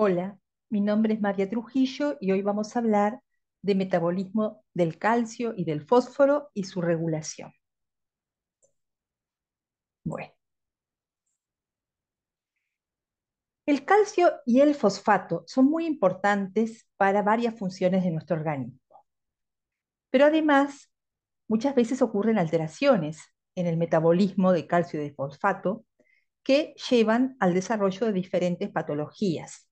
Hola, mi nombre es María Trujillo y hoy vamos a hablar de metabolismo del calcio y del fósforo y su regulación. Bueno. El calcio y el fosfato son muy importantes para varias funciones de nuestro organismo. Pero además, muchas veces ocurren alteraciones en el metabolismo de calcio y de fosfato que llevan al desarrollo de diferentes patologías,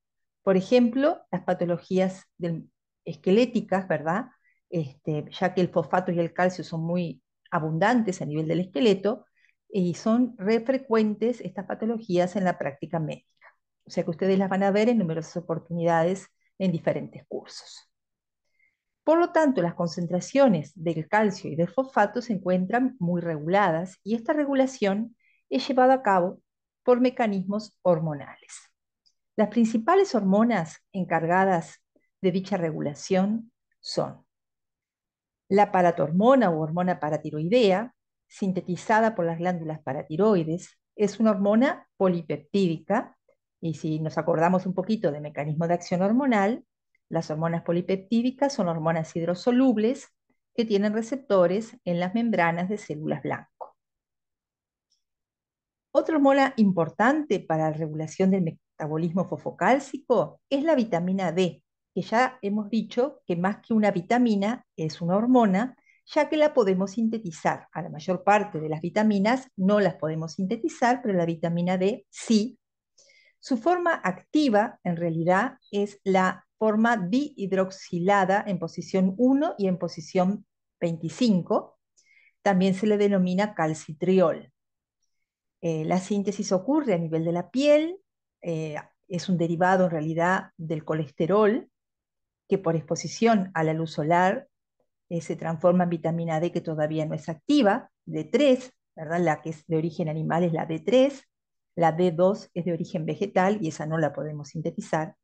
por ejemplo, las patologías esqueléticas, ¿verdad? Este, ya que el fosfato y el calcio son muy abundantes a nivel del esqueleto eh, y son refrecuentes estas patologías en la práctica médica. O sea que ustedes las van a ver en numerosas oportunidades en diferentes cursos. Por lo tanto, las concentraciones del calcio y del fosfato se encuentran muy reguladas y esta regulación es llevada a cabo por mecanismos hormonales. Las principales hormonas encargadas de dicha regulación son la paratormona o hormona paratiroidea, sintetizada por las glándulas paratiroides, es una hormona polipeptídica, y si nos acordamos un poquito de mecanismo de acción hormonal, las hormonas polipeptídicas son hormonas hidrosolubles que tienen receptores en las membranas de células blancas. Otra hormona importante para la regulación del metabolismo fosfocálcico es la vitamina D, que ya hemos dicho que más que una vitamina es una hormona, ya que la podemos sintetizar. A la mayor parte de las vitaminas no las podemos sintetizar, pero la vitamina D sí. Su forma activa, en realidad, es la forma dihidroxilada en posición 1 y en posición 25. También se le denomina calcitriol. Eh, la síntesis ocurre a nivel de la piel, eh, es un derivado en realidad del colesterol, que por exposición a la luz solar eh, se transforma en vitamina D que todavía no es activa, D3, ¿verdad? La que es de origen animal es la D3, la D2 es de origen vegetal y esa no la podemos sintetizar.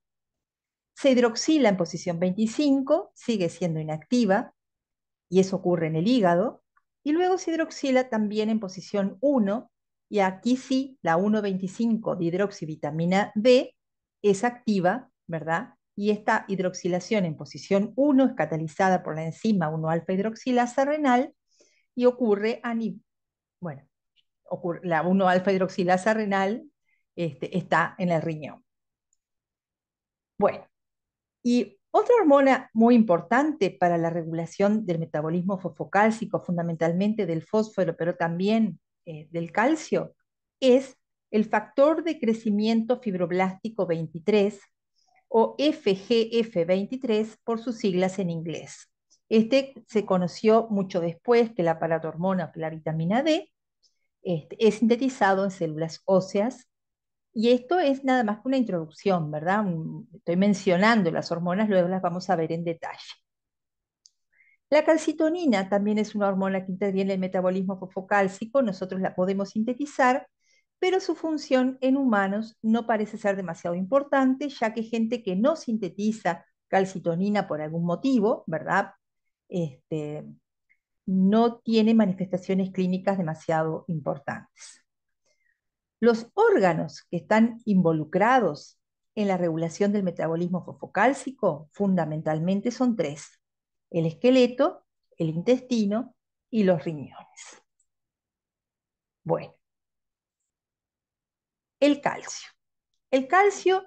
Se hidroxila en posición 25, sigue siendo inactiva y eso ocurre en el hígado. Y luego se hidroxila también en posición 1, y aquí sí, la 1,25 de hidroxivitamina B es activa, ¿verdad? Y esta hidroxilación en posición 1 es catalizada por la enzima 1-alfa hidroxilasa renal y ocurre a nivel, bueno, ocurre, la 1-alfa hidroxilasa renal este, está en el riñón. Bueno, y otra hormona muy importante para la regulación del metabolismo fosfocálcico, fundamentalmente del fósforo, pero también eh, del calcio es el factor de crecimiento fibroblástico 23 o FGF23 por sus siglas en inglés. Este se conoció mucho después que la paratormona, la vitamina D, este, es sintetizado en células óseas. Y esto es nada más que una introducción, ¿verdad? estoy mencionando las hormonas, luego las vamos a ver en detalle. La calcitonina también es una hormona que interviene en el metabolismo fosfocálcico, nosotros la podemos sintetizar, pero su función en humanos no parece ser demasiado importante, ya que gente que no sintetiza calcitonina por algún motivo, ¿verdad? Este, no tiene manifestaciones clínicas demasiado importantes. Los órganos que están involucrados en la regulación del metabolismo fosfocálcico fundamentalmente son tres el esqueleto, el intestino y los riñones. Bueno, el calcio. El calcio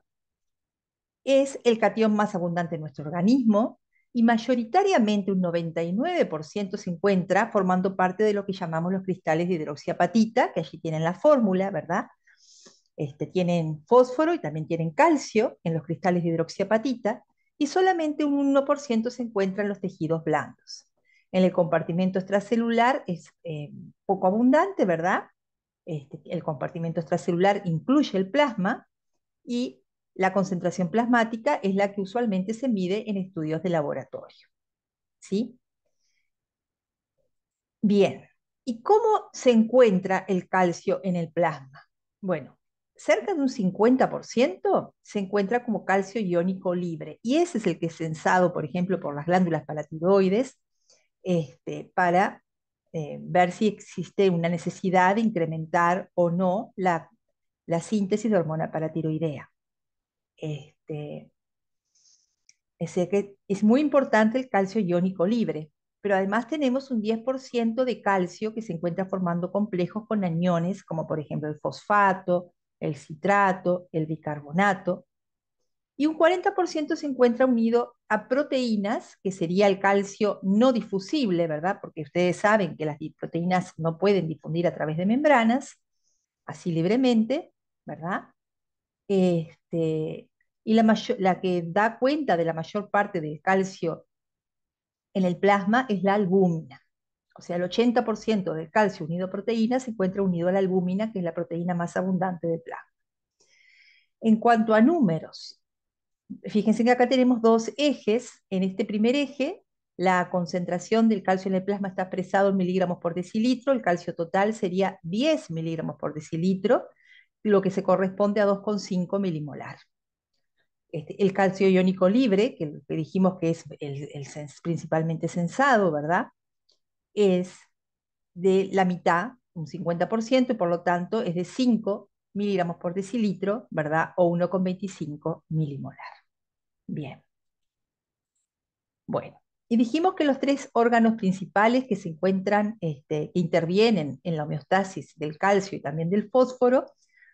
es el catión más abundante en nuestro organismo y mayoritariamente un 99% se encuentra formando parte de lo que llamamos los cristales de hidroxiapatita, que allí tienen la fórmula, ¿verdad? Este, tienen fósforo y también tienen calcio en los cristales de hidroxiapatita y solamente un 1% se encuentra en los tejidos blandos. En el compartimento extracelular es eh, poco abundante, ¿verdad? Este, el compartimento extracelular incluye el plasma y la concentración plasmática es la que usualmente se mide en estudios de laboratorio. ¿Sí? Bien, ¿y cómo se encuentra el calcio en el plasma? Bueno, cerca de un 50% se encuentra como calcio iónico libre. Y ese es el que es sensado, por ejemplo, por las glándulas paratiroides, este, para eh, ver si existe una necesidad de incrementar o no la, síntesis de hormona paratiroidea. Este, es muy importante el calcio iónico libre, pero además tenemos un 10% de calcio que se encuentra formando complejos con aniones, como por ejemplo el fosfato, el citrato, el bicarbonato, y un 40% se encuentra unido a proteínas, que sería el calcio no difusible, ¿verdad? Porque ustedes saben que las proteínas no pueden difundir a través de membranas, así libremente, ¿verdad? Este, y la, la que da cuenta de la mayor parte del calcio en el plasma es la albúmina o sea, el 80% del calcio unido a proteína se encuentra unido a la albúmina, que es la proteína más abundante del plasma. En cuanto a números, fíjense que acá tenemos dos ejes. En este primer eje, la concentración del calcio en el plasma está expresado en miligramos por decilitro, el calcio total sería 10 miligramos por decilitro, lo que se corresponde a 2,5 milimolar. Este, el calcio iónico libre, que, dijimos que es principalmente sensado, ¿verdad? es de la mitad, un 50%, y por lo tanto es de 5 miligramos por decilitro, ¿verdad? O 1,25 milimolar. Bien. Bueno, y dijimos que los tres órganos principales que se encuentran, este, que intervienen en la homeostasis del calcio y también del fósforo,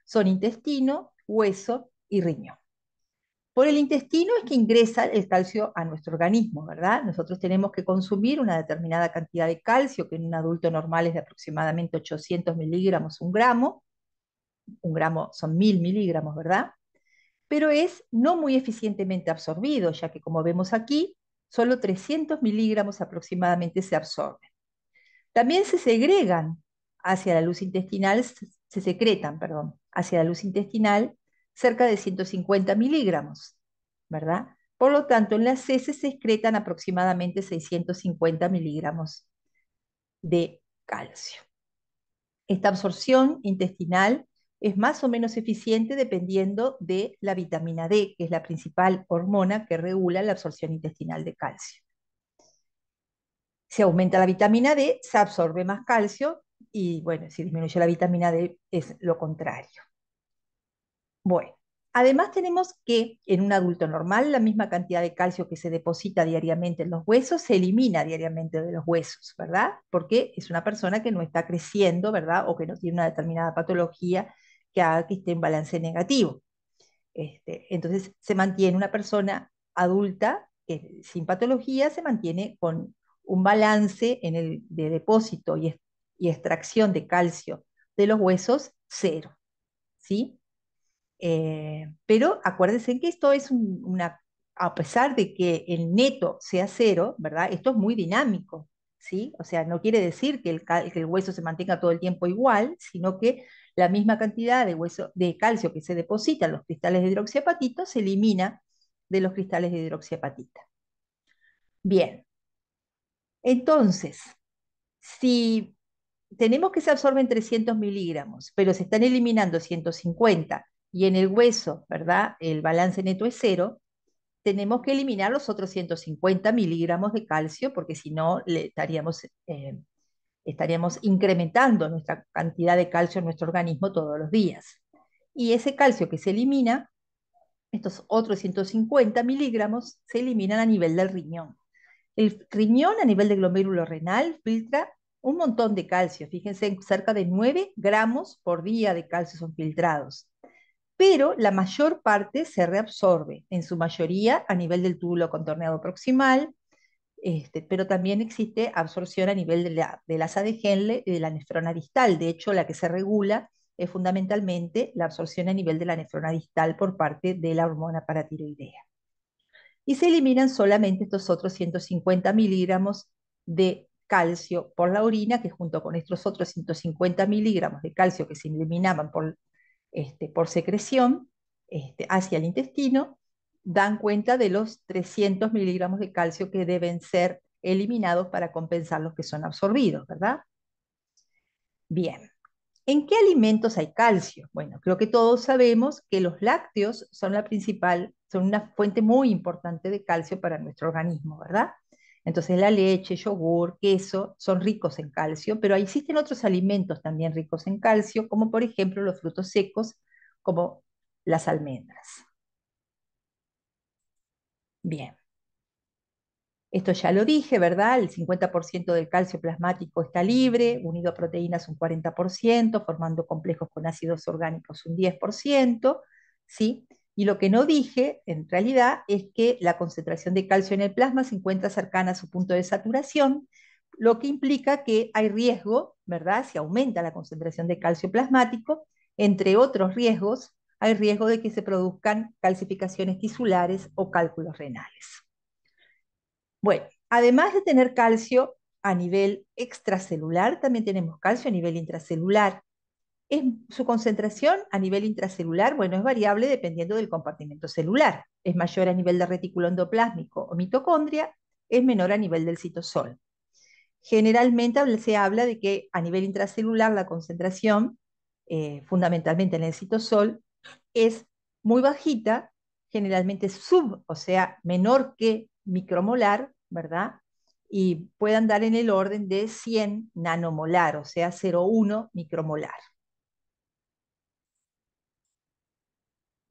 son intestino, hueso y riñón. Por el intestino es que ingresa el calcio a nuestro organismo, ¿verdad? Nosotros tenemos que consumir una determinada cantidad de calcio, que en un adulto normal es de aproximadamente 800 miligramos, un gramo. Un gramo son mil miligramos, ¿verdad? Pero es no muy eficientemente absorbido, ya que como vemos aquí, solo 300 miligramos aproximadamente se absorben. También se segregan hacia la luz intestinal, se secretan, perdón, hacia la luz intestinal cerca de 150 miligramos, ¿verdad? Por lo tanto, en las heces se excretan aproximadamente 650 miligramos de calcio. Esta absorción intestinal es más o menos eficiente dependiendo de la vitamina D, que es la principal hormona que regula la absorción intestinal de calcio. Si aumenta la vitamina D, se absorbe más calcio y bueno, si disminuye la vitamina D es lo contrario. Bueno, además tenemos que en un adulto normal la misma cantidad de calcio que se deposita diariamente en los huesos se elimina diariamente de los huesos, ¿verdad? Porque es una persona que no está creciendo, ¿verdad? O que no tiene una determinada patología que haga que esté en balance negativo. Este, entonces se mantiene una persona adulta sin patología, se mantiene con un balance en el, de depósito y extracción de calcio de los huesos cero. ¿Sí? Eh, pero acuérdense que esto es una, a pesar de que el neto sea cero, ¿verdad? Esto es muy dinámico, ¿sí? O sea, no quiere decir que el, hueso se mantenga todo el tiempo igual, sino que la misma cantidad de, hueso, de calcio que se deposita en los cristales de hidroxiapatito se elimina de los cristales de hidroxiapatita. Bien, entonces, si tenemos que se absorben 300 miligramos, pero se están eliminando 150 y en el hueso, ¿verdad? El balance neto es cero, tenemos que eliminar los otros 150 miligramos de calcio porque si no estaríamos, eh, estaríamos incrementando nuestra cantidad de calcio en nuestro organismo todos los días. Y ese calcio que se elimina, estos otros 150 miligramos se eliminan a nivel del riñón. El riñón a nivel del glomérulo renal filtra un montón de calcio, fíjense, cerca de 9 gramos por día de calcio son filtrados pero la mayor parte se reabsorbe, en su mayoría a nivel del túbulo contorneado proximal, este, pero también existe absorción a nivel de la, del asa de Henle y de la nefrona distal. De hecho, la que se regula es fundamentalmente la absorción a nivel de la nefrona distal por parte de la hormona paratiroidea. Y se eliminan solamente estos otros 150 miligramos de calcio por la orina, que junto con estos otros 150 miligramos de calcio que se eliminaban por este, por secreción este, hacia el intestino, dan cuenta de los 300 miligramos de calcio que deben ser eliminados para compensar los que son absorbidos, ¿verdad? Bien, ¿en qué alimentos hay calcio? Bueno, creo que todos sabemos que los lácteos son la principal, son una fuente muy importante de calcio para nuestro organismo, ¿verdad? Entonces la leche, yogur, queso son ricos en calcio, pero existen otros alimentos también ricos en calcio, como por ejemplo los frutos secos, como las almendras. Bien. Esto ya lo dije, ¿verdad? El 50% del calcio plasmático está libre, unido a proteínas un 40%, formando complejos con ácidos orgánicos un 10%, ¿sí? Y lo que no dije, en realidad, es que la concentración de calcio en el plasma se encuentra cercana a su punto de saturación, lo que implica que hay riesgo, ¿verdad? Si aumenta la concentración de calcio plasmático, entre otros riesgos, hay riesgo de que se produzcan calcificaciones tisulares o cálculos renales. Bueno, además de tener calcio a nivel extracelular, también tenemos calcio a nivel intracelular su concentración a nivel intracelular, bueno, es variable dependiendo del compartimento celular. Es mayor a nivel de retículo endoplásmico o mitocondria, es menor a nivel del citosol. Generalmente se habla de que a nivel intracelular la concentración, eh, fundamentalmente en el citosol, es muy bajita, generalmente sub, o sea, menor que micromolar, ¿verdad? Y puede andar en el orden de 100 nanomolar, o sea, 0,1 micromolar.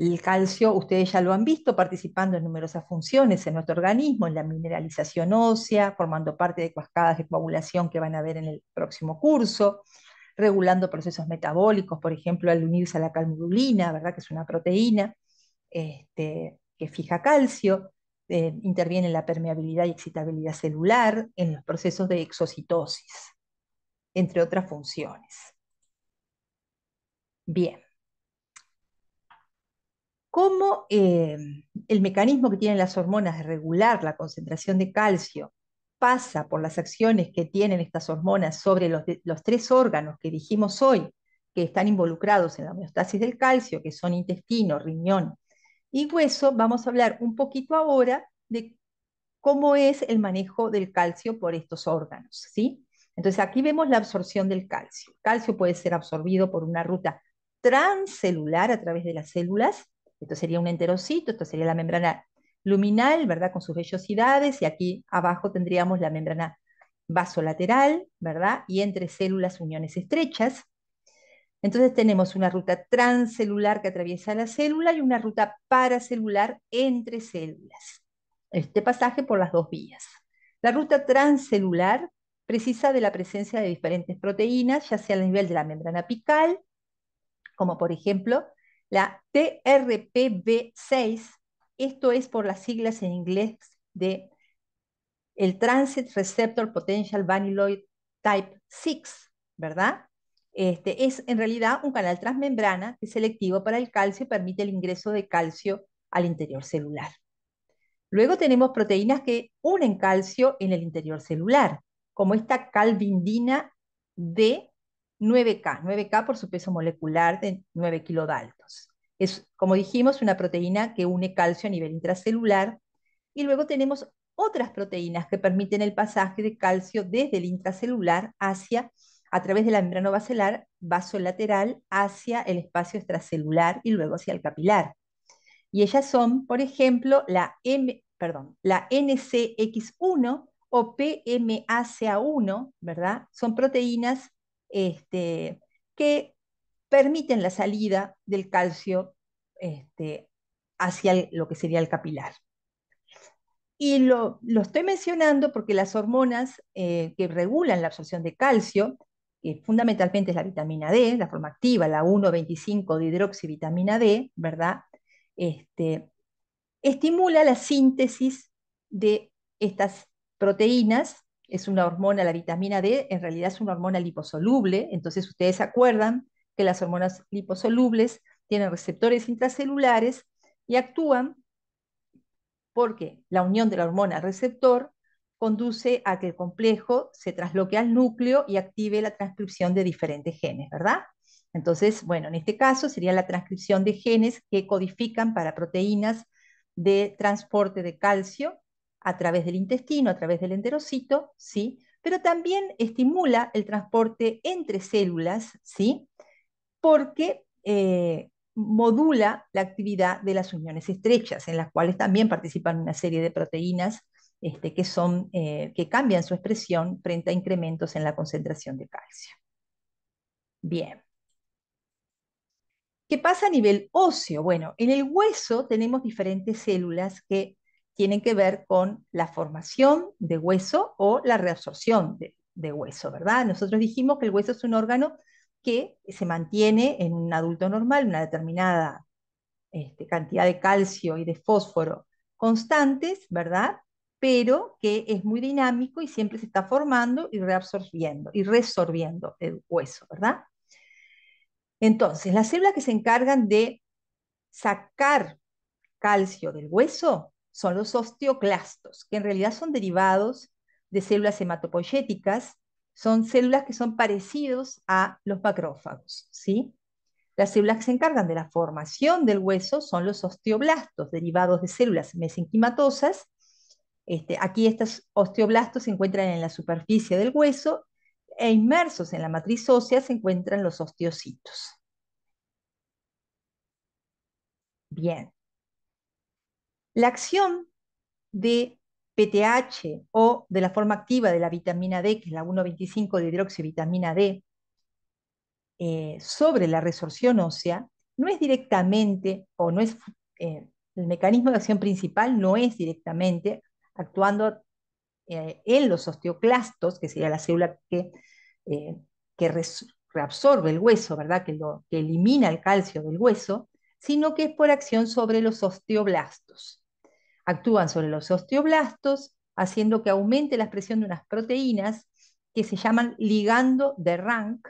El calcio, ustedes ya lo han visto participando en numerosas funciones en nuestro organismo, en la mineralización ósea, formando parte de cascadas de coagulación que van a ver en el próximo curso, regulando procesos metabólicos, por ejemplo, al unirse a la calmodulina, ¿verdad? que es una proteína este, que fija calcio, eh, interviene en la permeabilidad y excitabilidad celular, en los procesos de exocitosis, entre otras funciones. Bien cómo eh, el mecanismo que tienen las hormonas de regular la concentración de calcio pasa por las acciones que tienen estas hormonas sobre los, tres órganos que dijimos hoy, que están involucrados en la homeostasis del calcio, que son intestino, riñón y hueso, vamos a hablar un poquito ahora de cómo es el manejo del calcio por estos órganos, ¿sí? Entonces aquí vemos la absorción del calcio. El calcio puede ser absorbido por una ruta transcelular a través de las células esto sería un enterocito, esto sería la membrana luminal, ¿verdad? Con sus vellosidades, y aquí abajo tendríamos la membrana vasolateral, ¿verdad? Y entre células uniones estrechas. Entonces tenemos una ruta transcelular que atraviesa la célula y una ruta paracelular entre células. Este pasaje por las dos vías. La ruta transcelular precisa de la presencia de diferentes proteínas, ya sea a nivel de la membrana apical, como por ejemplo la TRPV6, esto es por las siglas en inglés de el Transit Receptor Potential Vanilloid Type 6, ¿verdad? Este, es en realidad un canal transmembrana que es selectivo para el calcio y permite el ingreso de calcio al interior celular. Luego tenemos proteínas que unen calcio en el interior celular, como esta calvindina D 9K, 9K por su peso molecular de 9 kilodaltos. Es, como dijimos, una proteína que une calcio a nivel intracelular. Y luego tenemos otras proteínas que permiten el pasaje de calcio desde el intracelular hacia, a través de la membrana vaso vasolateral, hacia el espacio extracelular y luego hacia el capilar. Y ellas son, por ejemplo, la, M, la NCX1 o PMACA1, ¿verdad? Son proteínas este, que permiten la salida del calcio este, hacia lo que sería el capilar. Y lo, estoy mencionando porque las hormonas eh, que regulan la absorción de calcio, que fundamentalmente es la vitamina D, la forma activa, la 1,25 de hidroxivitamina D, ¿verdad? Este, estimula la síntesis de estas proteínas es una hormona, la vitamina D en realidad es una hormona liposoluble, entonces ustedes acuerdan que las hormonas liposolubles tienen receptores intracelulares y actúan porque la unión de la hormona al receptor conduce a que el complejo se trasloque al núcleo y active la transcripción de diferentes genes, ¿verdad? Entonces, bueno, en este caso sería la transcripción de genes que codifican para proteínas de transporte de calcio a través del intestino, a través del enterocito, ¿sí? pero también estimula el transporte entre células, ¿sí? porque eh, modula la actividad de las uniones estrechas, en las cuales también participan una serie de proteínas este, que, son, eh, que cambian su expresión frente a incrementos en la concentración de calcio. Bien. ¿Qué pasa a nivel óseo? Bueno, en el hueso tenemos diferentes células que tienen que ver con la formación de hueso o la reabsorción de, hueso, ¿verdad? Nosotros dijimos que el hueso es un órgano que se mantiene en un adulto normal, una determinada este, cantidad de calcio y de fósforo constantes, ¿verdad? Pero que es muy dinámico y siempre se está formando y reabsorbiendo y resorbiendo el hueso, ¿verdad? Entonces, las células que se encargan de sacar calcio del hueso son los osteoclastos, que en realidad son derivados de células hematopoyéticas, son células que son parecidos a los macrófagos, ¿sí? Las células que se encargan de la formación del hueso son los osteoblastos, derivados de células mesenquimatosas. Este, aquí estos osteoblastos se encuentran en la superficie del hueso e inmersos en la matriz ósea se encuentran los osteocitos. Bien. La acción de PTH o de la forma activa de la vitamina D, que es la 1,25 de hidroxivitamina D, eh, sobre la resorción ósea, no es directamente, o no es, eh, el mecanismo de acción principal no es directamente actuando eh, en los osteoclastos, que sería la célula que, que reabsorbe el hueso, ¿verdad? Que, lo, que elimina el calcio del hueso, sino que es por acción sobre los osteoblastos. Actúan sobre los osteoblastos, haciendo que aumente la expresión de unas proteínas que se llaman ligando de rank,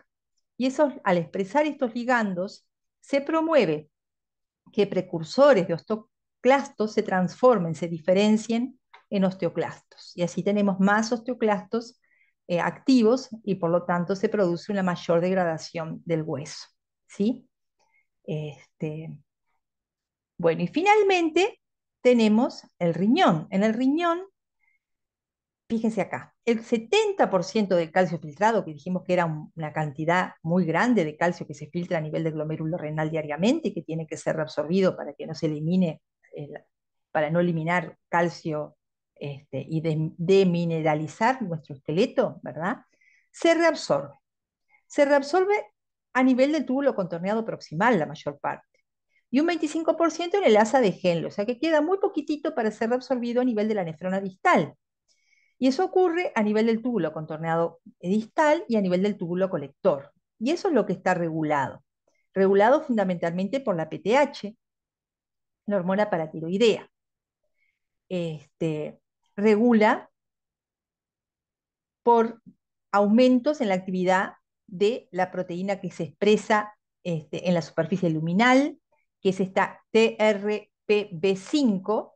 y al expresar estos ligandos, se promueve que precursores de osteoclastos se transformen, se diferencien en osteoclastos. Y así tenemos más osteoclastos eh, activos y por lo tanto se produce una mayor degradación del hueso. ¿sí? Este, bueno, y finalmente tenemos el riñón. En el riñón, fíjense acá, el 70% del calcio filtrado, que dijimos que era una cantidad muy grande de calcio que se filtra a nivel del glomérulo renal diariamente y que tiene que ser reabsorbido para que no se elimine, para no eliminar calcio este, y demineralizar nuestro esqueleto, ¿verdad? Se reabsorbe. Se reabsorbe a nivel del túbulo contorneado proximal la mayor parte, y un 25% en el asa de Henle, o sea que queda muy poquitito para ser absorbido a nivel de la nefrona distal. Y eso ocurre a nivel del túbulo contorneado distal y a nivel del túbulo colector. Y eso es lo que está regulado. Regulado fundamentalmente por la PTH, la hormona paratiroidea. Este, regula por aumentos en la actividad de la proteína que se expresa este, en la superficie luminal, que es esta TRPV5,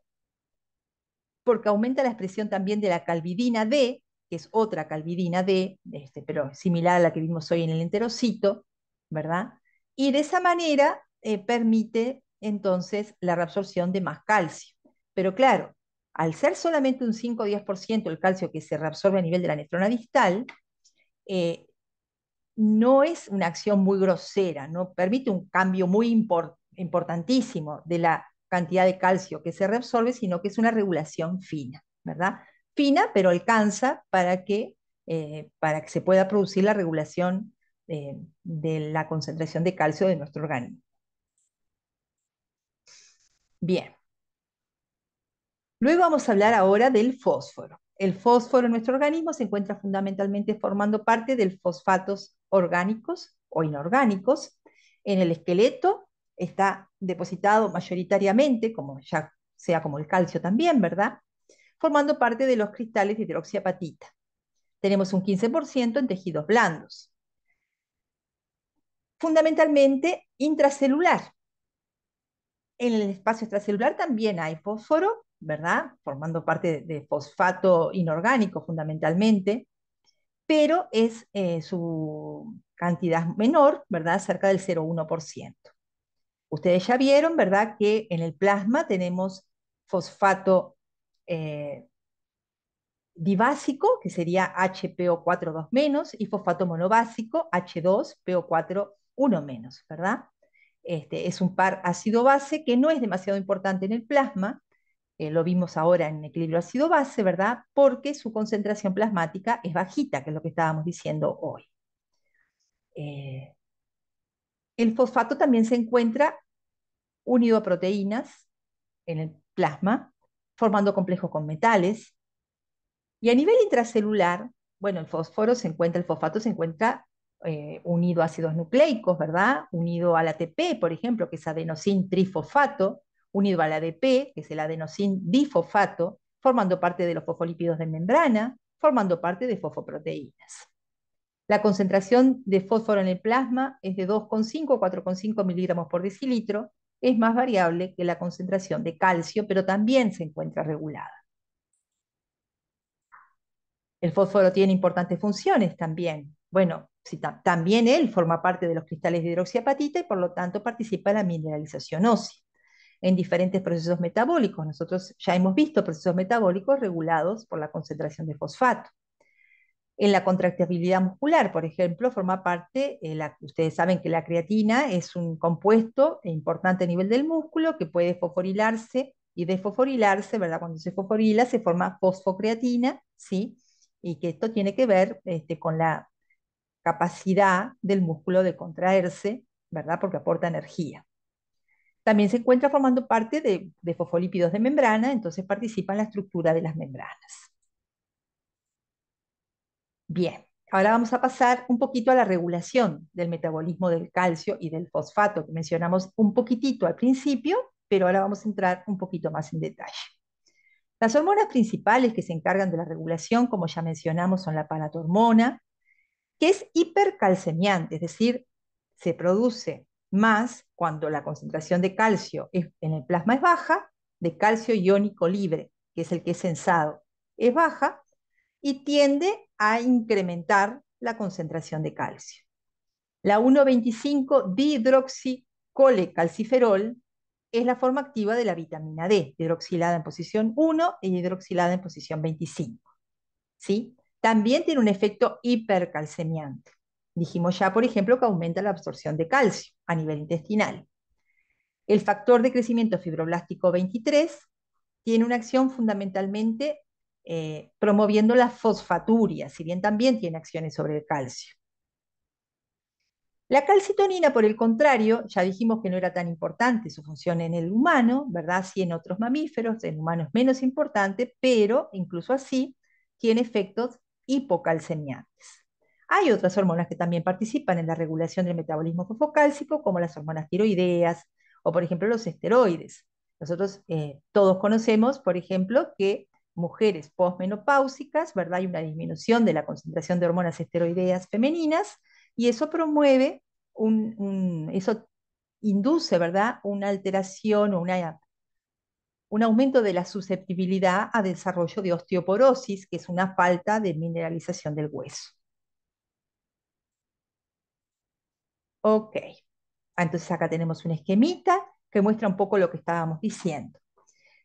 porque aumenta la expresión también de la calvidina D, que es otra calvidina D, este, pero similar a la que vimos hoy en el enterocito, ¿verdad? Y de esa manera eh, permite entonces la reabsorción de más calcio. Pero claro, al ser solamente un 5 o 10% el calcio que se reabsorbe a nivel de la nefrona distal, eh, no es una acción muy grosera, ¿no? permite un cambio muy importantísimo de la cantidad de calcio que se reabsorbe, sino que es una regulación fina, ¿verdad? Fina, pero alcanza para que, eh, para que se pueda producir la regulación eh, de la concentración de calcio de nuestro organismo. Bien. Luego vamos a hablar ahora del fósforo. El fósforo en nuestro organismo se encuentra fundamentalmente formando parte de fosfatos orgánicos o inorgánicos. En el esqueleto está depositado mayoritariamente, como ya sea como el calcio también, ¿verdad? Formando parte de los cristales de hidroxiapatita. Tenemos un 15% en tejidos blandos. Fundamentalmente intracelular. En el espacio extracelular también hay fósforo Formando parte de, fosfato inorgánico fundamentalmente, pero es eh, su cantidad menor, ¿verdad? Cerca del 0,1%. Ustedes ya vieron, ¿verdad? Que en el plasma tenemos fosfato divásico, eh, dibásico, que sería HPO4-2 menos, y fosfato monobásico, H2PO4-1 menos, ¿verdad? Este, es un par ácido-base que no es demasiado importante en el plasma, eh, lo vimos ahora en equilibrio ácido-base, ¿verdad? Porque su concentración plasmática es bajita, que es lo que estábamos diciendo hoy. Eh, el fosfato también se encuentra unido a proteínas en el plasma, formando complejos con metales. Y a nivel intracelular, bueno, el fósforo se encuentra, el fosfato se encuentra eh, unido a ácidos nucleicos, ¿verdad? Unido al ATP, por ejemplo, que es adenosín trifosfato, unido al ADP, que es el adenosin difosfato, formando parte de los fosfolípidos de membrana, formando parte de fosfoproteínas. La concentración de fósforo en el plasma es de 2,5 a 4,5 miligramos por decilitro, es más variable que la concentración de calcio, pero también se encuentra regulada. El fósforo tiene importantes funciones también. Bueno, si también él forma parte de los cristales de hidroxiapatita y por lo tanto participa en la mineralización ósea en diferentes procesos metabólicos. Nosotros ya hemos visto procesos metabólicos regulados por la concentración de fosfato. En la contractibilidad muscular, por ejemplo, forma parte, eh, ustedes saben que la creatina es un compuesto importante a nivel del músculo que puede fosforilarse y desfosforilarse, ¿verdad? Cuando se fosforila se forma fosfocreatina, ¿sí? Y que esto tiene que ver este, con la capacidad del músculo de contraerse, ¿verdad? Porque aporta energía. También se encuentra formando parte de, fosfolípidos de membrana, entonces participa en la estructura de las membranas. Bien, ahora vamos a pasar un poquito a la regulación del metabolismo del calcio y del fosfato, que mencionamos un poquitito al principio, pero ahora vamos a entrar un poquito más en detalle. Las hormonas principales que se encargan de la regulación, como ya mencionamos, son la paratormona, que es hipercalcemiante, es decir, se produce más cuando la concentración de calcio en el plasma es baja, de calcio iónico libre, que es el que es sensado, es baja y tiende a incrementar la concentración de calcio. La 1,25 dihidroxicolecalciferol es la forma activa de la vitamina D, hidroxilada en posición 1 y hidroxilada en posición 25. También tiene un efecto hipercalcemiante. Dijimos ya, por ejemplo, que aumenta la absorción de calcio a nivel intestinal. El factor de crecimiento fibroblástico 23 tiene una acción fundamentalmente eh, promoviendo la fosfaturia, si bien también tiene acciones sobre el calcio. La calcitonina, por el contrario, ya dijimos que no era tan importante su función en el humano, ¿verdad? Sí en otros mamíferos, en humanos menos importante, pero incluso así tiene efectos hipocalcemiantes. Hay otras hormonas que también participan en la regulación del metabolismo fofocálcico como las hormonas tiroideas o, por ejemplo, los esteroides. Nosotros eh, todos conocemos, por ejemplo, que mujeres posmenopáusicas, ¿verdad? Hay una disminución de la concentración de hormonas esteroideas femeninas y eso promueve un eso induce, ¿verdad? Una alteración o una un aumento de la susceptibilidad a desarrollo de osteoporosis, que es una falta de mineralización del hueso. Ok, entonces acá tenemos un esquemita que muestra un poco lo que estábamos diciendo.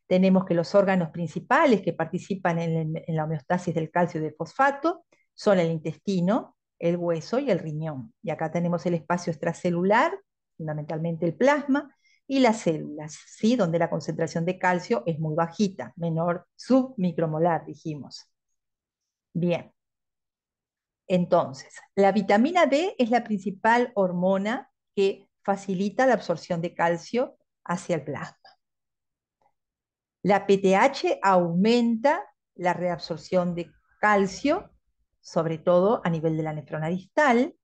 Tenemos que los órganos principales que participan en, la homeostasis del calcio y del fosfato son el intestino, el hueso y el riñón. Y acá tenemos el espacio extracelular, fundamentalmente el plasma, y las células, ¿sí? donde la concentración de calcio es muy bajita, menor submicromolar, dijimos. Bien. Entonces, la vitamina D es la principal hormona que facilita la absorción de calcio hacia el plasma. La PTH aumenta la reabsorción de calcio, sobre todo a nivel de la nefrona distal.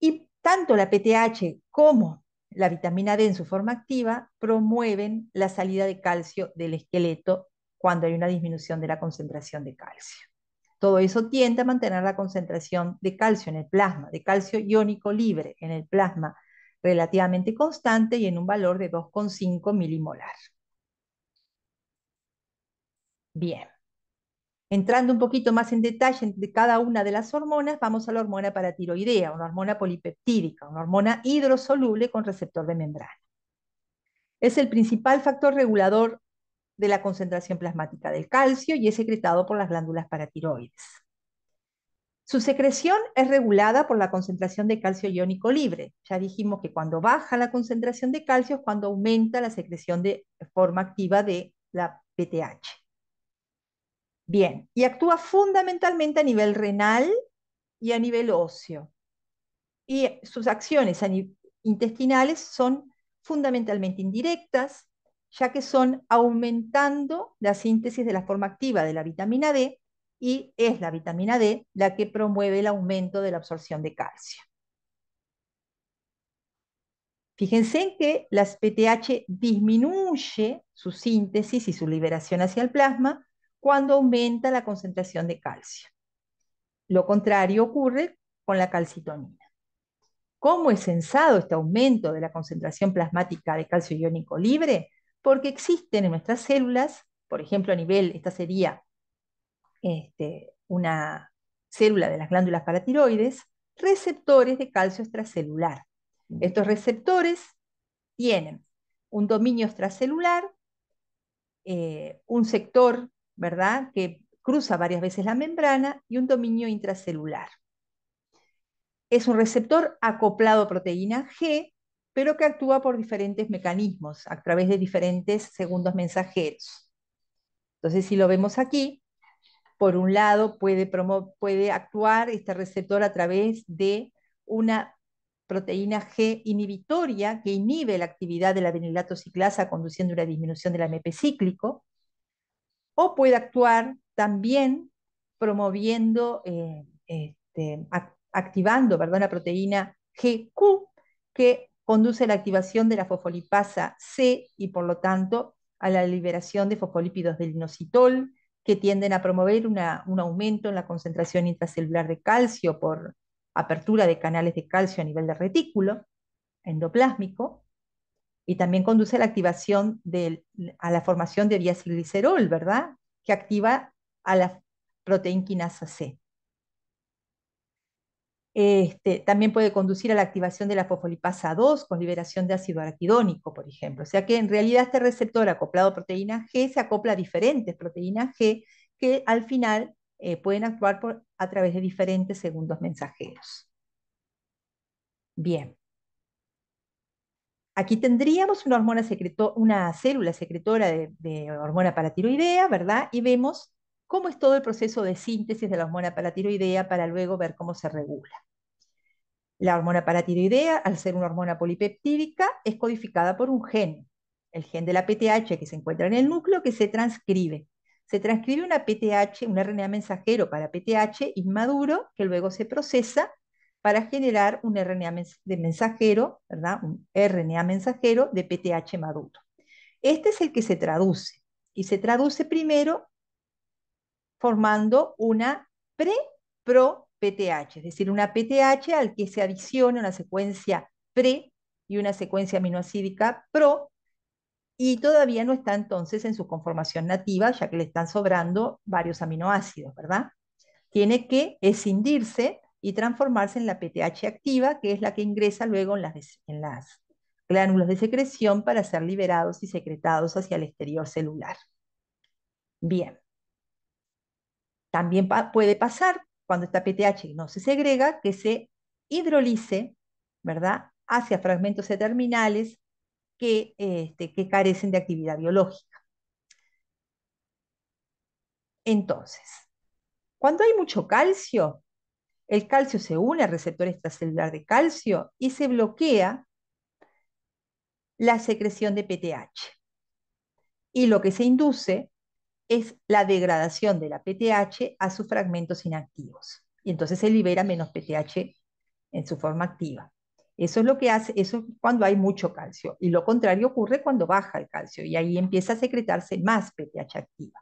Y tanto la PTH como la vitamina D en su forma activa promueven la salida de calcio del esqueleto cuando hay una disminución de la concentración de calcio. Todo eso tiende a mantener la concentración de calcio en el plasma, de calcio iónico libre en el plasma relativamente constante y en un valor de 2,5 milimolar. Bien. Entrando un poquito más en detalle de cada una de las hormonas, vamos a la hormona paratiroidea, una hormona polipeptídica, una hormona hidrosoluble con receptor de membrana. Es el principal factor regulador de la concentración plasmática del calcio y es secretado por las glándulas paratiroides. Su secreción es regulada por la concentración de calcio iónico libre. Ya dijimos que cuando baja la concentración de calcio es cuando aumenta la secreción de forma activa de la PTH. Bien, y actúa fundamentalmente a nivel renal y a nivel óseo. Y sus acciones intestinales son fundamentalmente indirectas, ya que son aumentando la síntesis de la forma activa de la vitamina D y es la vitamina D la que promueve el aumento de la absorción de calcio. Fíjense en que la PTH disminuye su síntesis y su liberación hacia el plasma cuando aumenta la concentración de calcio. Lo contrario ocurre con la calcitonina. ¿Cómo es sensado este aumento de la concentración plasmática de calcio iónico libre? porque existen en nuestras células, por ejemplo, a nivel, esta sería este, una célula de las glándulas paratiroides, receptores de calcio extracelular. Estos receptores tienen un dominio extracelular, eh, un sector, ¿verdad?, que cruza varias veces la membrana y un dominio intracelular. Es un receptor acoplado a proteína G pero que actúa por diferentes mecanismos, a través de diferentes segundos mensajeros. Entonces, si lo vemos aquí, por un lado puede, actuar este receptor a través de una proteína G inhibitoria que inhibe la actividad de la venilato conduciendo a una disminución del AMP cíclico, o puede actuar también promoviendo, eh, este, activando perdón, la proteína GQ que conduce a la activación de la fosfolipasa C y por lo tanto a la liberación de fosfolípidos del inositol, que tienden a promover un aumento en la concentración intracelular de calcio por apertura de canales de calcio a nivel de retículo endoplásmico, y también conduce a la activación de, a la formación de diacilglicerol, ¿verdad? Que activa a la proteína quinasa C. Este, también puede conducir a la activación de la fosfolipasa 2 con liberación de ácido araquidónico, por ejemplo. O sea que en realidad este receptor acoplado a proteína G se acopla a diferentes proteínas G que al final eh, pueden actuar a través de diferentes segundos mensajeros. Bien. Aquí tendríamos una, hormona una célula secretora de, de hormona paratiroidea, ¿verdad? Y vemos cómo es todo el proceso de síntesis de la hormona paratiroidea para luego ver cómo se regula. La hormona paratiroidea, al ser una hormona polipeptídica, es codificada por un gen, el gen de la PTH que se encuentra en el núcleo que se transcribe. Se transcribe una PTH, un RNA mensajero para PTH inmaduro que luego se procesa para generar un RNA de mensajero, ¿verdad? Un RNA mensajero de PTH maduro. Este es el que se traduce y se traduce primero formando una pre-pro-PTH, es decir, una PTH al que se adiciona una secuencia pre y una secuencia aminoácida pro, y todavía no está entonces en su conformación nativa, ya que le están sobrando varios aminoácidos, ¿verdad? Tiene que escindirse y transformarse en la PTH activa, que es la que ingresa luego en las, en las glándulas de secreción para ser liberados y secretados hacia el exterior celular. Bien. También puede pasar cuando esta PTH no se segrega que se hidrolice, ¿verdad? Hacia fragmentos terminales que, este, que carecen de actividad biológica. Entonces, cuando hay mucho calcio, el calcio se une al receptor extracelular de calcio y se bloquea la secreción de PTH. Y lo que se induce es la degradación de la PTH a sus fragmentos inactivos. Y entonces se libera menos PTH en su forma activa. Eso es lo que hace, eso cuando hay mucho calcio. Y lo contrario ocurre cuando baja el calcio y ahí empieza a secretarse más PTH activa.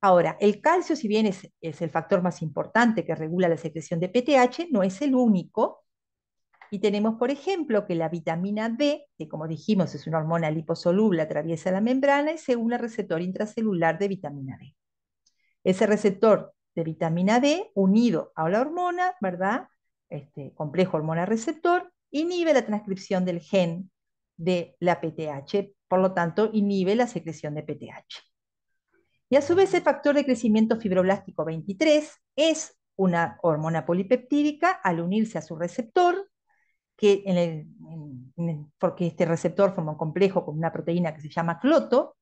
Ahora, el calcio, si bien es, es el factor más importante que regula la secreción de PTH, no es el único y tenemos, por ejemplo, que la vitamina D, que como dijimos es una hormona liposoluble, atraviesa la membrana y se une al receptor intracelular de vitamina D. Ese receptor de vitamina D, unido a la hormona, ¿verdad? Este complejo hormona receptor, inhibe la transcripción del gen de la PTH, por lo tanto, inhibe la secreción de PTH. Y a su vez, el factor de crecimiento fibroblástico 23 es una hormona polipeptídica, al unirse a su receptor, porque este receptor forma un complejo con una proteína que se llama cloto,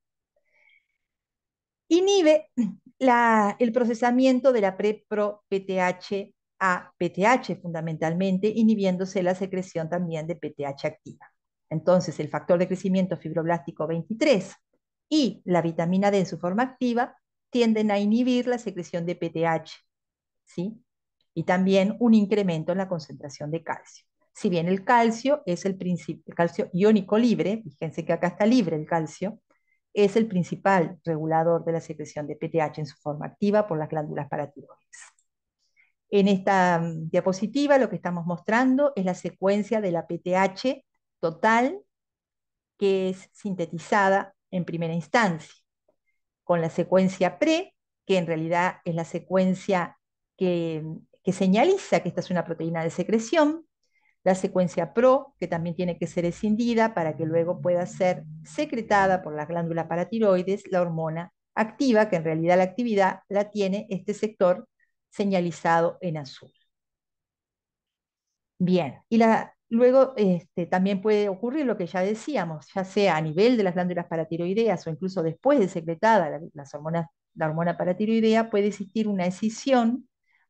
inhibe el procesamiento de la pro pth a PTH fundamentalmente, inhibiéndose la secreción también de PTH activa. Entonces, el factor de crecimiento fibroblástico 23 y la vitamina D en su forma activa tienden a inhibir la secreción de PTH, ¿sí? Y también un incremento en la concentración de calcio si bien el calcio es el principal, calcio iónico libre, fíjense que acá está libre el calcio, es el principal regulador de la secreción de PTH en su forma activa por las glándulas paratiroides. En esta mm, diapositiva lo que estamos mostrando es la secuencia de la PTH total que es sintetizada en primera instancia, con la secuencia pre, que en realidad es la secuencia que mm, señaliza que esta es una proteína de secreción, la secuencia PRO, que también tiene que ser escindida para que luego pueda ser secretada por la glándula paratiroides, la hormona activa, que en realidad la actividad la tiene este sector señalizado en azul. Bien, y la, luego este, también puede ocurrir lo que ya decíamos, ya sea a nivel de las glándulas paratiroideas o incluso después de secretada la, la hormona paratiroidea, puede existir una escisión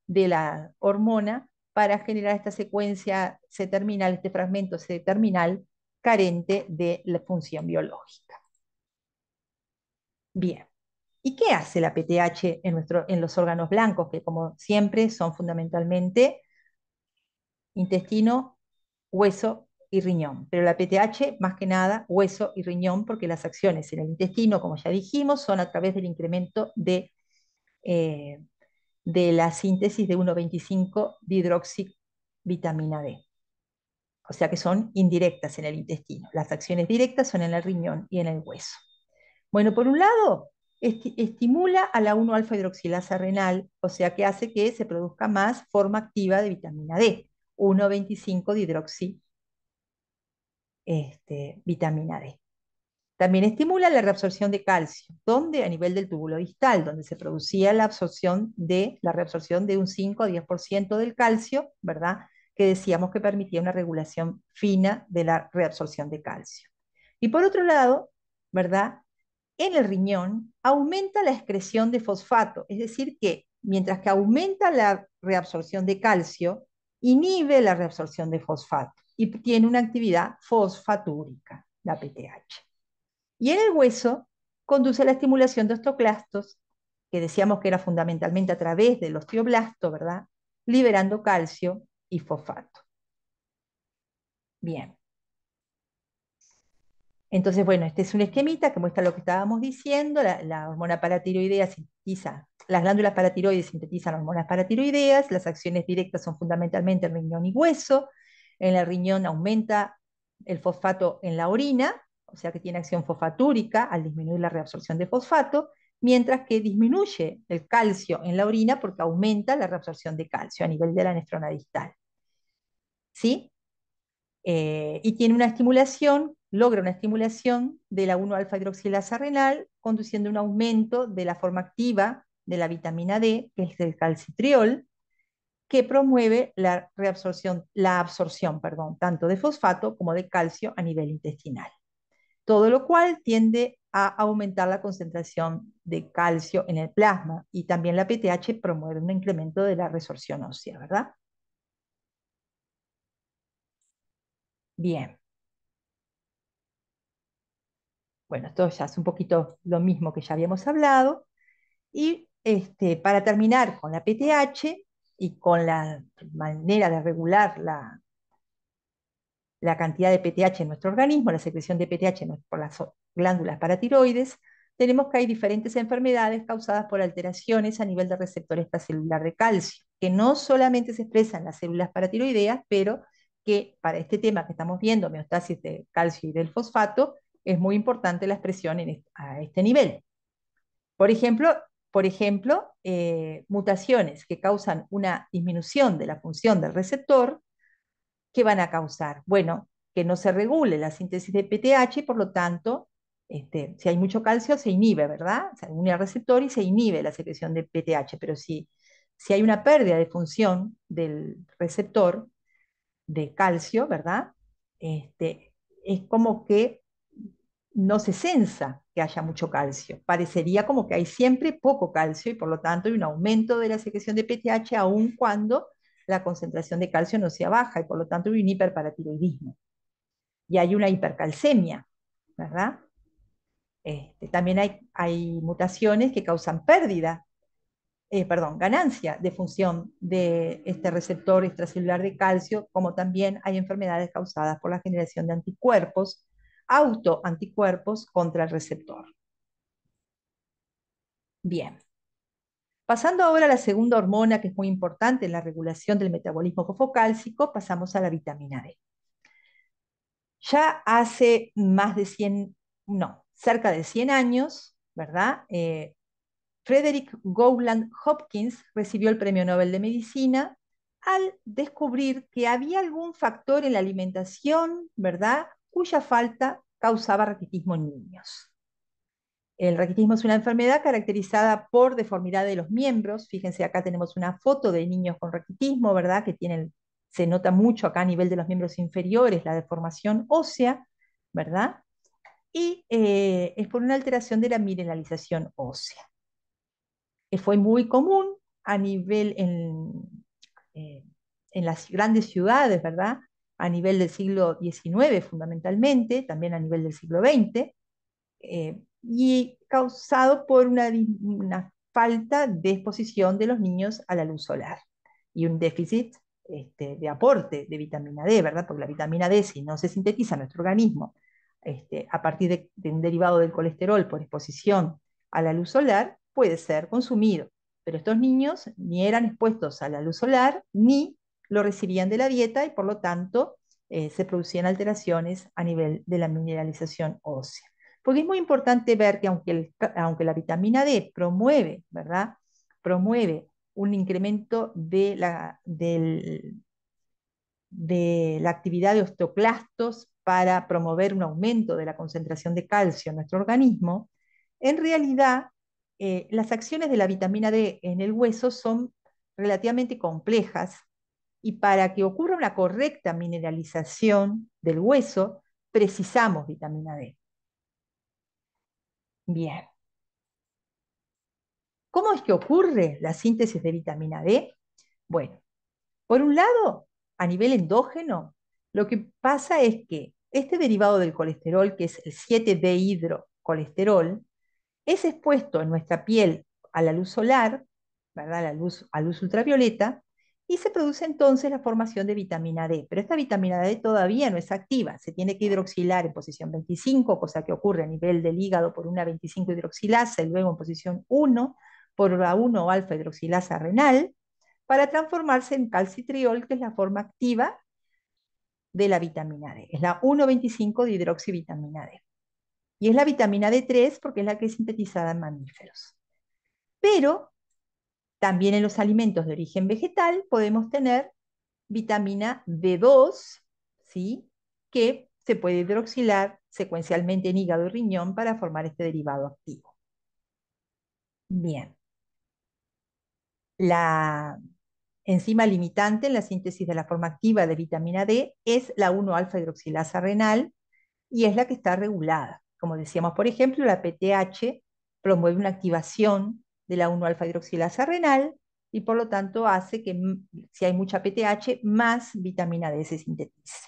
de la hormona para generar esta secuencia C-terminal, este fragmento C-terminal carente de la función biológica. Bien. ¿Y qué hace la PTH en, en los órganos blancos, que como siempre son fundamentalmente intestino, hueso y riñón? Pero la PTH, más que nada, hueso y riñón, porque las acciones en el intestino, como ya dijimos, son a través del incremento de eh, de la síntesis de 1,25 hidroxivitamina D. O sea que son indirectas en el intestino. Las acciones directas son en el riñón y en el hueso. Bueno, por un lado, estimula a la 1-alfa-hidroxilasa renal, o sea que hace que se produzca más forma activa de vitamina D, 1,25 hidroxivitamina este, D. También estimula la reabsorción de calcio, donde a nivel del túbulo distal, donde se producía la absorción de la reabsorción de un 5 a 10% del calcio, ¿verdad? Que decíamos que permitía una regulación fina de la reabsorción de calcio. Y por otro lado, ¿verdad? En el riñón aumenta la excreción de fosfato, es decir, que mientras que aumenta la reabsorción de calcio, inhibe la reabsorción de fosfato y tiene una actividad fosfatúrica, la PTH. Y en el hueso conduce a la estimulación de osteoclastos, que decíamos que era fundamentalmente a través del osteoblasto, ¿verdad? Liberando calcio y fosfato. Bien. Entonces, bueno, este es un esquemita que muestra lo que estábamos diciendo, la, hormona paratiroidea sintetiza, las glándulas paratiroides sintetizan hormonas paratiroideas, las acciones directas son fundamentalmente el riñón y hueso, en el riñón aumenta el fosfato en la orina, o sea que tiene acción fosfatúrica al disminuir la reabsorción de fosfato, mientras que disminuye el calcio en la orina porque aumenta la reabsorción de calcio a nivel de la nefrona distal. ¿Sí? Eh, y tiene una estimulación, logra una estimulación de la 1-alfa hidroxilasa renal, conduciendo un aumento de la forma activa de la vitamina D, que es el calcitriol, que promueve la reabsorción, la absorción, perdón, tanto de fosfato como de calcio a nivel intestinal todo lo cual tiende a aumentar la concentración de calcio en el plasma y también la PTH promueve un incremento de la resorción ósea, ¿verdad? Bien. Bueno, esto ya es un poquito lo mismo que ya habíamos hablado. Y este, para terminar con la PTH y con la manera de regular la la cantidad de PTH en nuestro organismo, la secreción de PTH por las glándulas paratiroides, tenemos que hay diferentes enfermedades causadas por alteraciones a nivel de receptor extracelular de calcio, que no solamente se expresan las células paratiroideas, pero que para este tema que estamos viendo, homeostasis de calcio y del fosfato, es muy importante la expresión en a este nivel. Por ejemplo, por ejemplo eh, mutaciones que causan una disminución de la función del receptor ¿qué van a causar? Bueno, que no se regule la síntesis de PTH y por lo tanto, este, si hay mucho calcio, se inhibe, ¿verdad? Se une al receptor y se inhibe la secreción de PTH, pero si, si hay una pérdida de función del receptor de calcio, ¿verdad? Este, es como que no se sensa que haya mucho calcio. Parecería como que hay siempre poco calcio y por lo tanto hay un aumento de la secreción de PTH aun cuando la concentración de calcio no sea baja y por lo tanto hay un hiperparatiroidismo. Y hay una hipercalcemia, ¿verdad? Este, también hay, mutaciones que causan pérdida, eh, perdón, ganancia de función de este receptor extracelular de calcio, como también hay enfermedades causadas por la generación de anticuerpos, autoanticuerpos contra el receptor. Bien. Pasando ahora a la segunda hormona que es muy importante en la regulación del metabolismo cofocálcico, pasamos a la vitamina D. Ya hace más de 100, no, cerca de 100 años, ¿verdad? Eh, Frederick Gowland Hopkins recibió el Premio Nobel de Medicina al descubrir que había algún factor en la alimentación, ¿verdad?, cuya falta causaba raquitismo en niños. El raquitismo es una enfermedad caracterizada por deformidad de los miembros. Fíjense, acá tenemos una foto de niños con raquitismo, ¿verdad? Que se nota mucho acá a nivel de los miembros inferiores la deformación ósea, ¿verdad? Y eh, es por una alteración de la mineralización ósea. Que fue muy común a nivel en, eh, las grandes ciudades, ¿verdad? A nivel del siglo XIX fundamentalmente, también a nivel del siglo XX y causado por una, falta de exposición de los niños a la luz solar y un déficit este, de aporte de vitamina D, ¿verdad? Porque la vitamina D, si no se sintetiza en nuestro organismo este, a partir de, un derivado del colesterol por exposición a la luz solar, puede ser consumido. Pero estos niños ni eran expuestos a la luz solar, ni lo recibían de la dieta y por lo tanto eh, se producían alteraciones a nivel de la mineralización ósea. Porque es muy importante ver que aunque, la vitamina D promueve, ¿verdad? Promueve un incremento de la, actividad de osteoclastos para promover un aumento de la concentración de calcio en nuestro organismo, en realidad eh, las acciones de la vitamina D en el hueso son relativamente complejas y para que ocurra una correcta mineralización del hueso precisamos vitamina D. Bien. ¿Cómo es que ocurre la síntesis de vitamina D? Bueno, por un lado, a nivel endógeno, lo que pasa es que este derivado del colesterol, que es el 7-dehidrocolesterol, es expuesto en nuestra piel a la luz solar, ¿verdad? la luz, a luz ultravioleta, y se produce entonces la formación de vitamina D. Pero esta vitamina D todavía no es activa, se tiene que hidroxilar en posición 25, cosa que ocurre a nivel del hígado por una 25 hidroxilasa y luego en posición 1 por la 1 alfa hidroxilasa renal, para transformarse en calcitriol, que es la forma activa de la vitamina D. Es la 1,25 de hidroxivitamina D. Y es la vitamina D3 porque es la que es sintetizada en mamíferos. Pero también en los alimentos de origen vegetal podemos tener vitamina B2, ¿sí? que se puede hidroxilar secuencialmente en hígado y riñón para formar este derivado activo. Bien. La enzima limitante en la síntesis de la forma activa de vitamina D es la 1-alfa hidroxilasa renal y es la que está regulada. Como decíamos, por ejemplo, la PTH promueve una activación de la 1-alfa-hidroxilasa renal y por lo tanto hace que mm, si hay mucha PTH, más vitamina D se sintetice.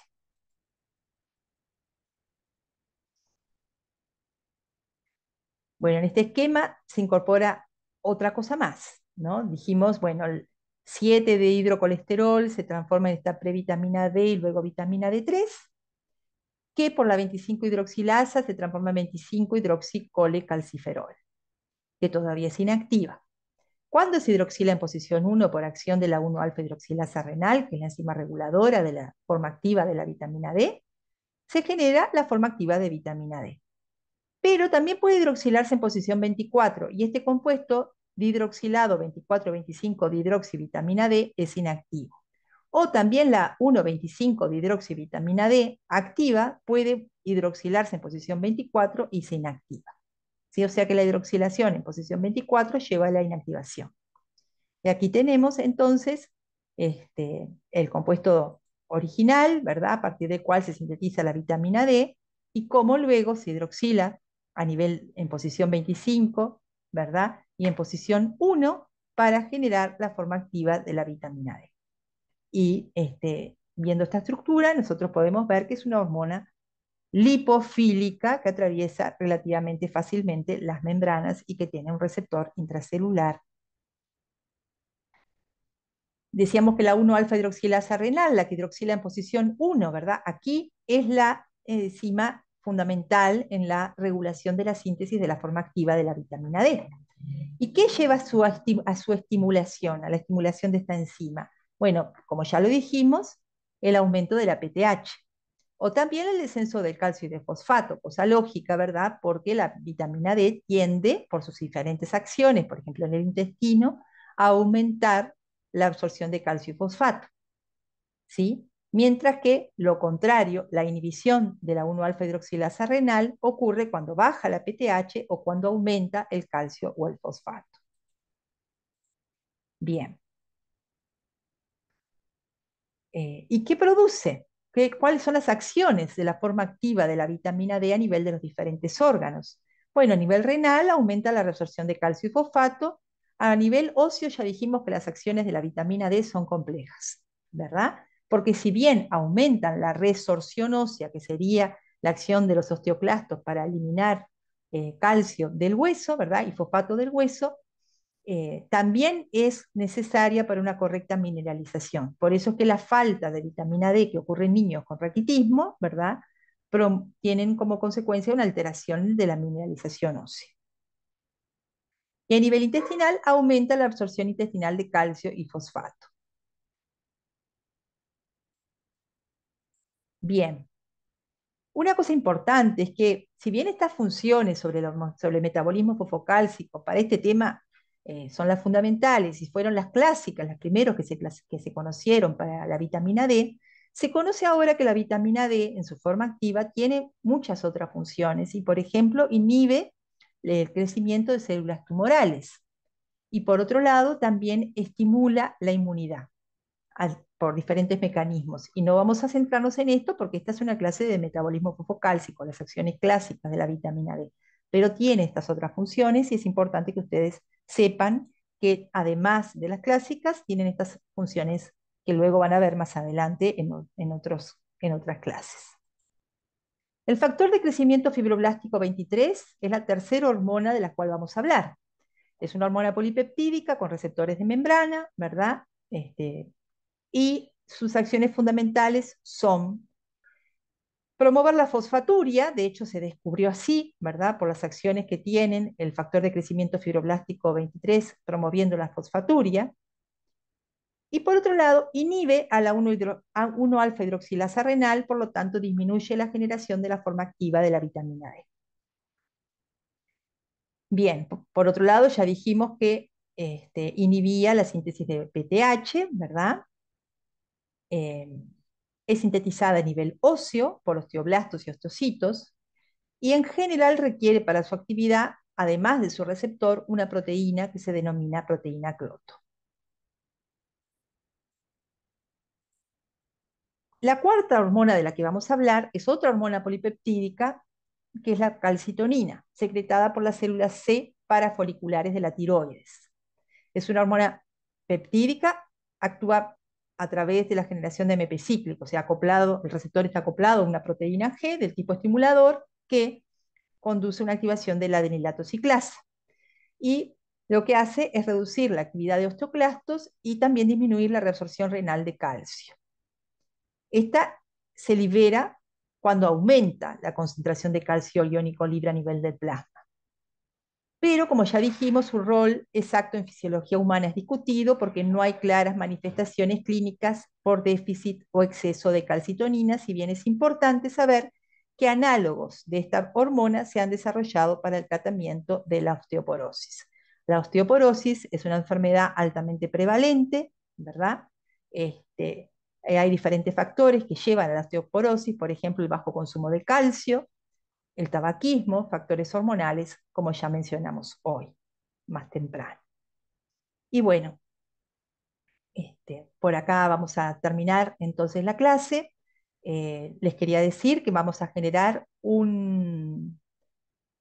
Bueno, en este esquema se incorpora otra cosa más, ¿no? Dijimos, bueno, el 7 de hidrocolesterol se transforma en esta previtamina D y luego vitamina D3, que por la 25 hidroxilasa se transforma en 25 hidroxicolecalciferol que todavía es inactiva. Cuando se hidroxila en posición 1 por acción de la 1-alfa hidroxilasa renal, que es la enzima reguladora de la forma activa de la vitamina D, se genera la forma activa de vitamina D. Pero también puede hidroxilarse en posición 24 y este compuesto de hidroxilado 24-25 vitamina D es inactivo. O también la 1,25 hidroxivitamina D activa puede hidroxilarse en posición 24 y se inactiva. O sea que la hidroxilación en posición 24 lleva a la inactivación. Y aquí tenemos entonces este, el compuesto original, ¿verdad? A partir del cual se sintetiza la vitamina D y cómo luego se hidroxila a nivel en posición 25, ¿verdad? Y en posición 1 para generar la forma activa de la vitamina D. Y este, viendo esta estructura, nosotros podemos ver que es una hormona lipofílica que atraviesa relativamente fácilmente las membranas y que tiene un receptor intracelular. Decíamos que la 1-alfa hidroxilasa renal, la que hidroxila en posición 1, ¿verdad? Aquí es la eh, enzima fundamental en la regulación de la síntesis de la forma activa de la vitamina D. ¿Y qué lleva a su, a su estimulación, a la estimulación de esta enzima? Bueno, como ya lo dijimos, el aumento de la PTH, o también el descenso del calcio y de fosfato, cosa lógica, ¿verdad? Porque la vitamina D tiende, por sus diferentes acciones, por ejemplo en el intestino, a aumentar la absorción de calcio y fosfato. ¿Sí? Mientras que, lo contrario, la inhibición de la 1-alfa-hidroxilasa renal ocurre cuando baja la PTH o cuando aumenta el calcio o el fosfato. Bien. Eh, ¿Y qué produce? ¿Cuáles son las acciones de la forma activa de la vitamina D a nivel de los diferentes órganos? Bueno, a nivel renal aumenta la resorción de calcio y fosfato. A nivel óseo ya dijimos que las acciones de la vitamina D son complejas, ¿verdad? Porque si bien aumentan la resorción ósea, que sería la acción de los osteoclastos para eliminar eh, calcio del hueso, ¿verdad? Y fosfato del hueso, eh, también es necesaria para una correcta mineralización. Por eso es que la falta de vitamina D que ocurre en niños con raquitismo, ¿verdad? tienen como consecuencia una alteración de la mineralización ósea. Y a nivel intestinal aumenta la absorción intestinal de calcio y fosfato. Bien. Una cosa importante es que si bien estas funciones sobre el, sobre metabolismo fofocálcico para este tema eh, son las fundamentales y fueron las clásicas, las primeros que se, que se conocieron para la vitamina D, se conoce ahora que la vitamina D en su forma activa tiene muchas otras funciones y, por ejemplo, inhibe el crecimiento de células tumorales. Y por otro lado, también estimula la inmunidad por diferentes mecanismos. Y no vamos a centrarnos en esto porque esta es una clase de metabolismo fosfocálcico, las acciones clásicas de la vitamina D. Pero tiene estas otras funciones y es importante que ustedes sepan que además de las clásicas tienen estas funciones que luego van a ver más adelante en, otros, en otras clases. El factor de crecimiento fibroblástico 23 es la tercera hormona de la cual vamos a hablar. Es una hormona polipeptídica con receptores de membrana, ¿verdad? Este, y sus acciones fundamentales son promover la fosfaturia, de hecho se descubrió así, ¿verdad? Por las acciones que tienen el factor de crecimiento fibroblástico 23 promoviendo la fosfaturia. Y por otro lado, inhibe a la 1-alfa hidroxilasa renal, por lo tanto disminuye la generación de la forma activa de la vitamina E. Bien, por otro lado, ya dijimos que este, inhibía la síntesis de PTH, ¿verdad? Em, es sintetizada a nivel óseo por osteoblastos y osteocitos y en general requiere para su actividad, además de su receptor, una proteína que se denomina proteína cloto. La cuarta hormona de la que vamos a hablar es otra hormona polipeptídica, que es la calcitonina, secretada por las células C para foliculares de la tiroides. Es una hormona peptídica, actúa a través de la generación de MP cíclico, o sea, acoplado, el receptor está acoplado a una proteína G del tipo estimulador que conduce a una activación de la adenilato Y lo que hace es reducir la actividad de osteoclastos y también disminuir la reabsorción renal de calcio. Esta se libera cuando aumenta la concentración de calcio iónico libre a nivel del plasma pero como ya dijimos, su rol exacto en fisiología humana es discutido porque no hay claras manifestaciones clínicas por déficit o exceso de calcitonina, si bien es importante saber que análogos de esta hormona se han desarrollado para el tratamiento de la osteoporosis. La osteoporosis es una enfermedad altamente prevalente, ¿verdad? Este, eh, hay diferentes factores que llevan a la osteoporosis, por ejemplo, el bajo consumo de calcio, el tabaquismo, factores hormonales, como ya mencionamos hoy, más temprano. Y bueno, este, por acá vamos a terminar entonces la clase. Eh, les quería decir que vamos a generar un,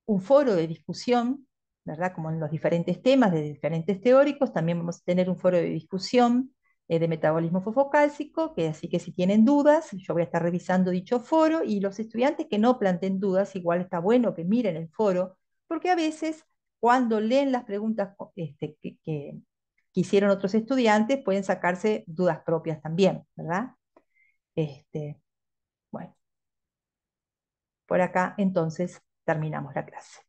un foro de discusión, ¿verdad? Como en los diferentes temas de diferentes teóricos, también vamos a tener un foro de discusión eh, de metabolismo fosfocálcico, que así que si tienen dudas, yo voy a estar revisando dicho foro y los estudiantes que no planteen dudas, igual está bueno que miren el foro, porque a veces cuando leen las preguntas este, que, hicieron otros estudiantes, pueden sacarse dudas propias también, ¿verdad? Este, bueno, por acá entonces terminamos la clase.